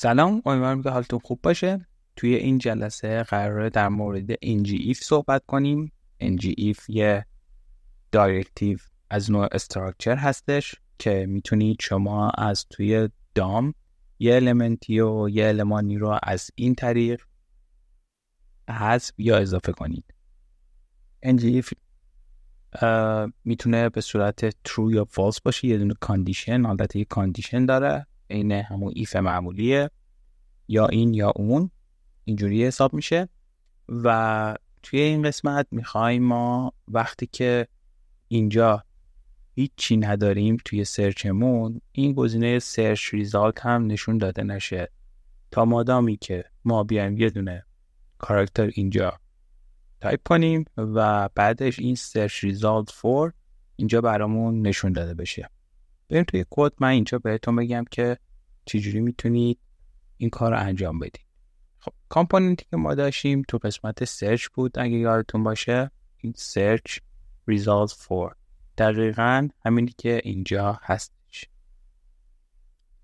سلام امیدوارم که حالتون خوب باشه توی این جلسه قراره در مورد NGIF صحبت کنیم NGIF یه دایرکتیو از نوع استراکچر هستش که میتونید شما از توی دام یه المنتی و یه المانی رو از این طریق حذف یا اضافه کنید NGIF میتونه به صورت true یا false باشه یه دونه کاندیشن حالت یه کاندیشن داره عین همون ایف معمولیه یا این یا اون اینجوری حساب میشه و توی این قسمت میخوایم ما وقتی که اینجا چی نداریم توی سرچمون این گزینه سرچ ریزالت هم نشون داده نشه تا مادامی که ما بیایم یه دونه کاراکتر اینجا تایپ کنیم و بعدش این سرچ ریزالت فور اینجا برامون نشون داده بشه بریم توی کد من اینجا بهتون بگم که چجوری میتونید این کار رو انجام بدید خب کامپوننتی که ما داشتیم تو قسمت سرچ بود اگه یادتون باشه این سرچ Results for دقیقا همینی که اینجا هستش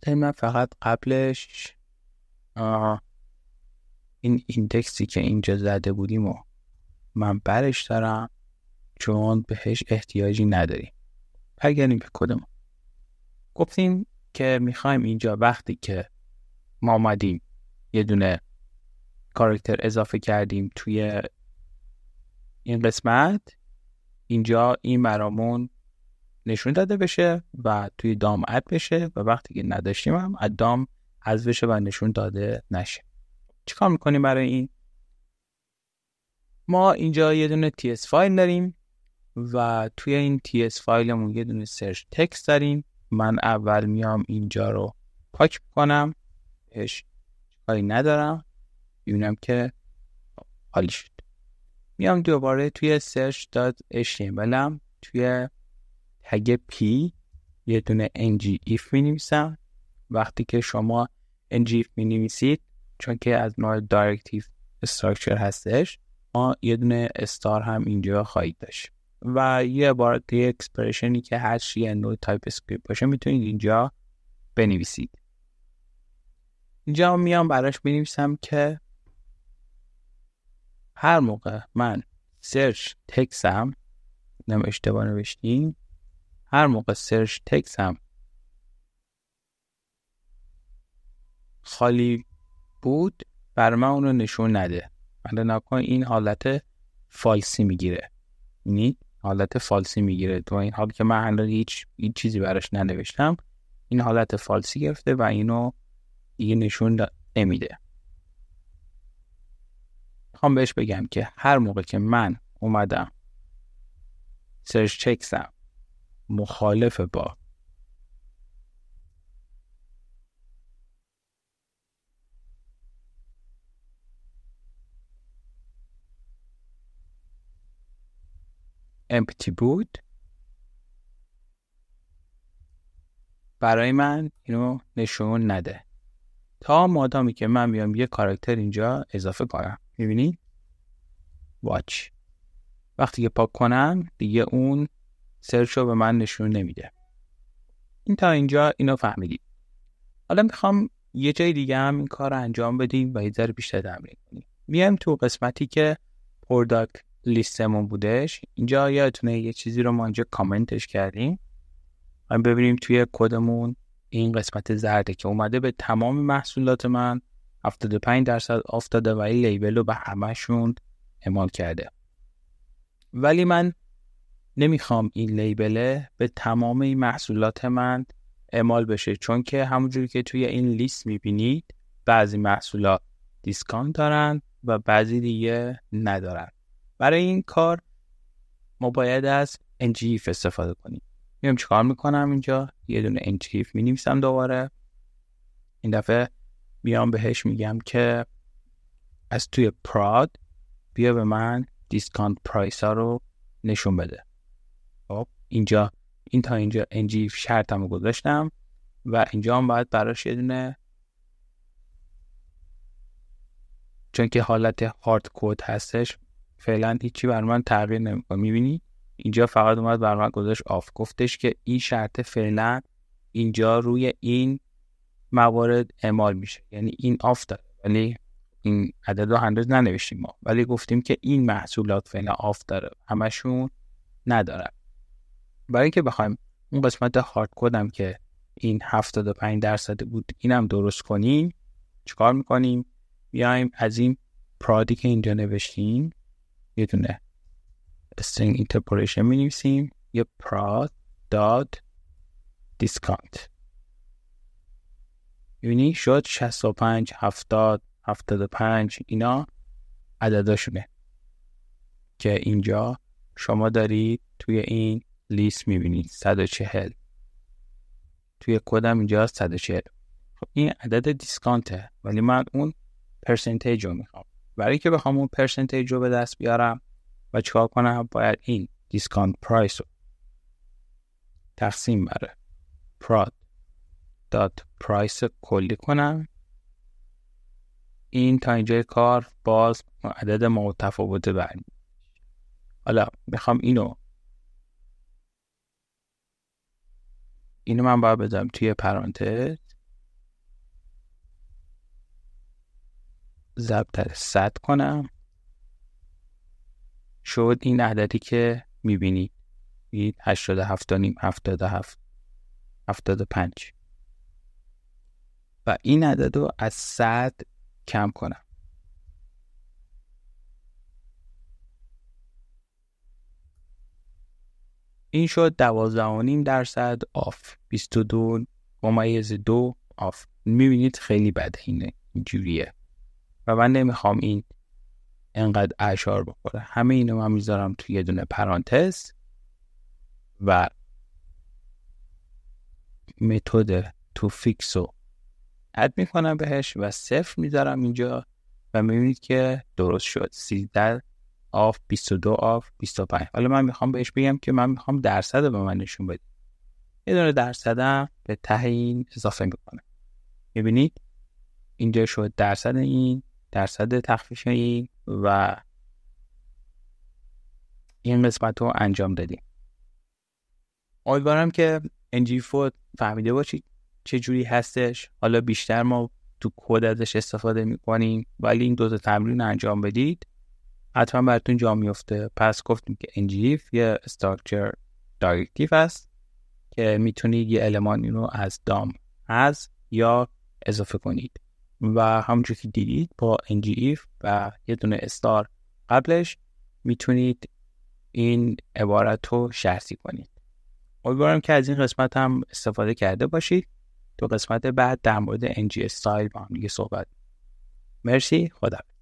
من فقط قبلش این ایندکسی که اینجا زده بودیم و من برش دارم چون بهش احتیاجی نداریم برگردیم به کدوم گفتیم که میخوایم اینجا وقتی که ما آمدیم یه دونه کارکتر اضافه کردیم توی این قسمت اینجا این مرامون نشون داده بشه و توی دام اد بشه و وقتی که نداشتیم هم از دام از بشه و نشون داده نشه چیکار میکنیم برای این ما اینجا یه دونه ts فایل داریم و توی این ts فایلمون یه دونه سرچ تکست داریم من اول میام اینجا رو پاک کنم بهش کاری ندارم میبینم که حالی شد میام دوباره توی سرچ داد توی تگ پی یه دونه ngif می نویسم وقتی که شما ngif می نویسید چون که از نوع directive استراکچر هستش ما یه دونه استار هم اینجا خواهید داشت و یه بار دی اکسپرشنی که هر چی نوع تایپ اسکریپت باشه میتونید اینجا بنویسید اینجا میام براش بنویسم که هر موقع من سرچ تکسم نم اشتباه نوشتیم هر موقع سرچ تکسم خالی بود بر من اونو نشون نده حالا نکن این حالت فالسی میگیره نید حالت فالسی میگیره تو این حال که من الان هیچ, هیچ چیزی براش ننوشتم این حالت فالسی گرفته و اینو دیگه نشون نمیده میخوام بهش بگم که هر موقع که من اومدم سرچ چکسم مخالف با امپتی بود برای من اینو نشون نده تا مادامی که من بیام یه کاراکتر اینجا اضافه کنم میبینی؟ واچ وقتی که پاک کنم دیگه اون سرچ رو به من نشون نمیده این تا اینجا اینو فهمیدیم حالا میخوام یه جای دیگه هم این کار رو انجام بدیم و یه ذره بیشتر تمرین کنیم میایم تو قسمتی که پروداکت لیستمون بودش اینجا یادتونه یه چیزی رو ما اینجا کامنتش کردیم و ببینیم توی کدمون این قسمت زرده که اومده به تمام محصولات من 75 درصد افتاده و این لیبل رو به همهشون اعمال کرده ولی من نمیخوام این لیبله به تمام این محصولات من اعمال بشه چون که همونجوری که توی این لیست میبینید بعضی محصولات دیسکانت دارن و بعضی دیگه ندارن برای این کار ما باید از ngif استفاده کنیم میام چیکار میکنم اینجا یه دونه ngif می دوباره این دفعه میام بهش میگم که از توی پراد بیا به من دیسکانت پرایس ها رو نشون بده خب اینجا این تا اینجا NGIF شرط گذاشتم و اینجا هم باید براش یه دونه چون که حالت هارد کد هستش فعلا هیچی بر من تغییر نمیکنه میبینی اینجا فقط اومد بر من گذاشت آف گفتش که این شرط فعلا اینجا روی این موارد اعمال میشه یعنی این آف داره ولی این عدد رو هنوز ننوشتیم ما ولی گفتیم که این محصولات فعلا آف داره همشون نداره برای اینکه بخوایم اون قسمت هارد کدم که این 75 درصد بود اینم درست کنیم چیکار میکنیم بیایم از این پرادی که اینجا نوشتیم یه دونه string interpolation می نویسیم یه prod dot discount یعنی شد 65 70 75 اینا عدداشونه که اینجا شما دارید توی این لیست میبینید 140 توی کدم اینجا 140 خب این عدد دیسکانته ولی من اون پرسنتیج رو میخوام برای اینکه بخوام اون پرسنتیج رو به دست بیارم و چیکار کنم باید این دیسکانت پرایس رو تقسیم بره پراد داد پرایس کلی کنم این تا اینجای کار باز عدد ما تفاوت برمی حالا میخوام اینو اینو من باید بدم توی پرانتز ضبط صد کنم شد این عددی که میبینید بگید هشتاد هفت و نیم هفتاد هفت هفتاد پنج و این عدد رو از صد کم کنم این شد دوازده و نیم درصد آف بیست و دو ممیز دو آف میبینید خیلی بده اینه اینجوریه و من نمیخوام این انقدر اشار بخوره همه اینو من میذارم توی یه دونه پرانتز و متد تو فیکس رو اد میکنم بهش و صفر میذارم اینجا و میبینید که درست شد سی در آف 22 آف 25 حالا من میخوام بهش بگم که من میخوام درصد به من نشون بده یه دونه درصدم به ته این اضافه میکنه میبینید اینجا شد درصد این درصد تخفیفی و این قسمت رو انجام دادیم امیدوارم که NG4 فهمیده باشید چه جوری هستش حالا بیشتر ما تو کد ازش استفاده میکنیم ولی این دوتا تمرین انجام بدید حتما براتون جا میفته پس گفتیم که انجیف یه استراکچر دایرکتیو است که میتونید یه المانی رو از دام از یا اضافه کنید و همونجور که دیدید با NGF e و یه دونه استار قبلش میتونید این عبارت رو شرطی کنید امیدوارم که از این قسمت هم استفاده کرده باشید تو قسمت بعد در مورد NG e Style با هم دیگه صحبت مرسی خدا